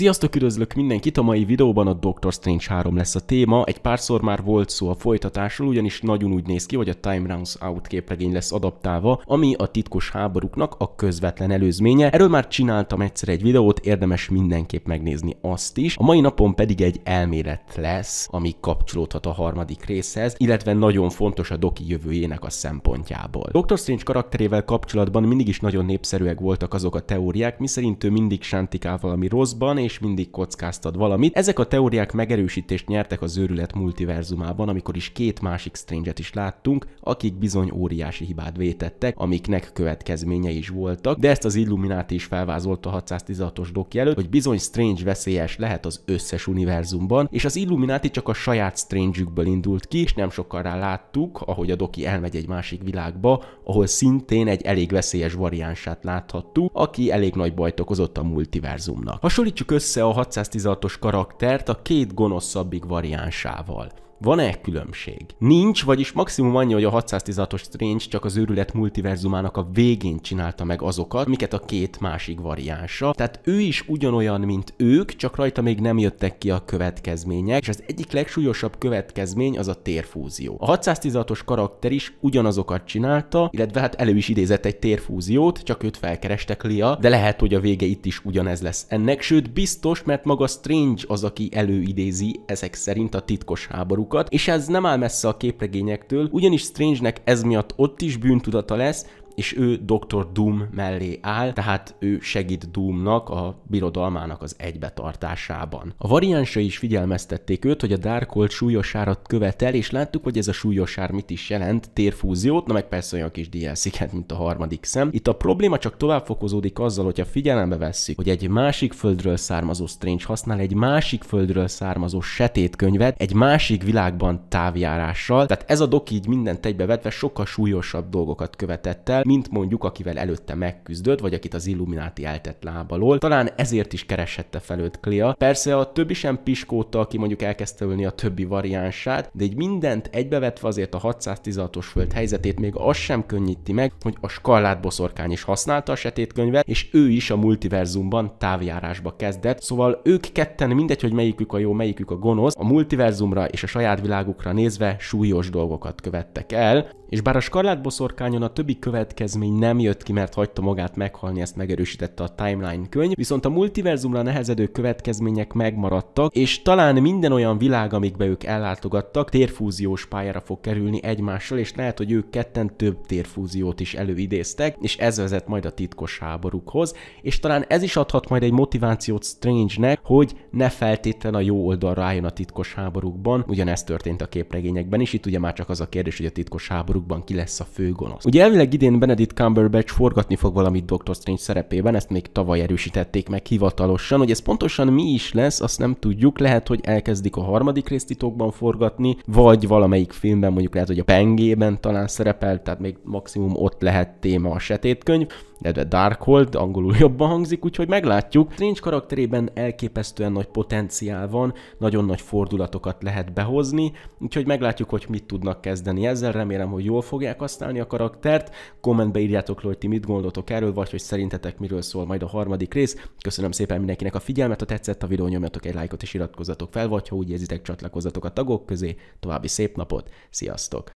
Sziasztok, üdvözlök mindenkit! A mai videóban a Doctor Strange 3 lesz a téma. Egy párszor már volt szó a folytatásról, ugyanis nagyon úgy néz ki, hogy a Time Runs Out képregény lesz adaptálva, ami a titkos háborúknak a közvetlen előzménye. Erről már csináltam egyszer egy videót, érdemes mindenképp megnézni azt is. A mai napon pedig egy elmélet lesz, ami kapcsolódhat a harmadik részhez, illetve nagyon fontos a Doki jövőjének a szempontjából. Doctor Strange karakterével kapcsolatban mindig is nagyon népszerűek voltak azok a teóriák, miszerint ő mindig sántikál valami rosszban, és és mindig kockáztad valamit. Ezek a teóriák megerősítést nyertek az őrület multiverzumában, amikor is két másik strange is láttunk, akik bizony óriási hibát vétettek, amiknek következményei is voltak, de ezt az Illuminati is felvázolta a 616-os doki előtt, hogy bizony Strange veszélyes lehet az összes univerzumban, és az Illuminati csak a saját Strange-ükből indult ki, és nem sokkal rá láttuk, ahogy a doki elmegy egy másik világba, ahol szintén egy elég veszélyes variánsát láthattuk, aki elég nagy bajt okozott a multiverzumnak. Hasonlítsuk össze össze a 616-os karaktert a két gonoszabbik variánsával. Van-e különbség? Nincs, vagyis maximum annyi, hogy a 616-os Strange csak az őrület multiverzumának a végén csinálta meg azokat, miket a két másik variánsa. Tehát ő is ugyanolyan, mint ők, csak rajta még nem jöttek ki a következmények, és az egyik legsúlyosabb következmény az a térfúzió. A 616-os karakter is ugyanazokat csinálta, illetve hát elő is idézett egy térfúziót, csak őt felkerestek Lia, de lehet, hogy a vége itt is ugyanez lesz ennek, sőt biztos, mert maga Strange az, aki előidézi ezek szerint a titkos háború magukat, és ez nem áll messze a képregényektől, ugyanis Strange-nek ez miatt ott is bűntudata lesz, és ő Dr. Doom mellé áll, tehát ő segít Doomnak a birodalmának az egybetartásában. A variánsai is figyelmeztették őt, hogy a Darkhold súlyosára követel, és láttuk, hogy ez a súlyosár mit is jelent, térfúziót, na meg persze olyan kis DLC-ket, mint a harmadik szem. Itt a probléma csak tovább fokozódik azzal, hogyha figyelembe vesszük, hogy egy másik földről származó Strange használ egy másik földről származó könyvet egy másik világban távjárással, tehát ez a doki így mindent egybevetve sokkal súlyosabb dolgokat követett el, mint mondjuk akivel előtte megküzdött, vagy akit az illuminati eltett lábalól. Talán ezért is keresette fel őt Clea. Persze a többi sem piskóta, aki mondjuk elkezdte ölni a többi variánsát, de egy mindent egybevetve azért a 616-os föld helyzetét még az sem könnyíti meg, hogy a Skarlát boszorkány is használta a sötétkönyvet, és ő is a multiverzumban távjárásba kezdett, szóval ők ketten mindegy, hogy melyikük a jó, melyikük a gonosz, a multiverzumra és a saját világukra nézve súlyos dolgokat követtek el, és bár a Skarlát boszorkányon a többi követ következmény nem jött ki, mert hagyta magát meghalni, ezt megerősítette a Timeline könyv, viszont a multiverzumra nehezedő következmények megmaradtak, és talán minden olyan világ, amikbe ők ellátogattak, térfúziós pályára fog kerülni egymással, és lehet, hogy ők ketten több térfúziót is előidéztek, és ez vezet majd a titkos háborúkhoz, és talán ez is adhat majd egy motivációt Strange-nek, hogy ne feltétlen a jó oldalra álljon a titkos háborúkban, ugyanezt történt a képregényekben is, itt ugye már csak az a kérdés, hogy a titkos háborúkban ki lesz a főgonosz. Ugye elvileg idén Benedict Cumberbatch forgatni fog valamit Doctor Strange szerepében, ezt még tavaly erősítették meg hivatalosan, hogy ez pontosan mi is lesz, azt nem tudjuk, lehet, hogy elkezdik a harmadik résztitokban forgatni, vagy valamelyik filmben, mondjuk lehet, hogy a pengében talán szerepel, tehát még maximum ott lehet téma a sötétkönyv, illetve Darkhold, angolul jobban hangzik, úgyhogy meglátjuk. Strange karakterében elképesztően nagy potenciál van, nagyon nagy fordulatokat lehet behozni, úgyhogy meglátjuk, hogy mit tudnak kezdeni ezzel, remélem, hogy jól fogják használni a karaktert. Kommentbe írjátok le, hogy ti mit gondoltok erről, vagy hogy szerintetek miről szól majd a harmadik rész. Köszönöm szépen mindenkinek a figyelmet, ha tetszett a videó, nyomjatok egy lájkot és iratkozzatok fel, vagy ha úgy érzitek, csatlakozzatok a tagok közé. További szép napot, sziasztok!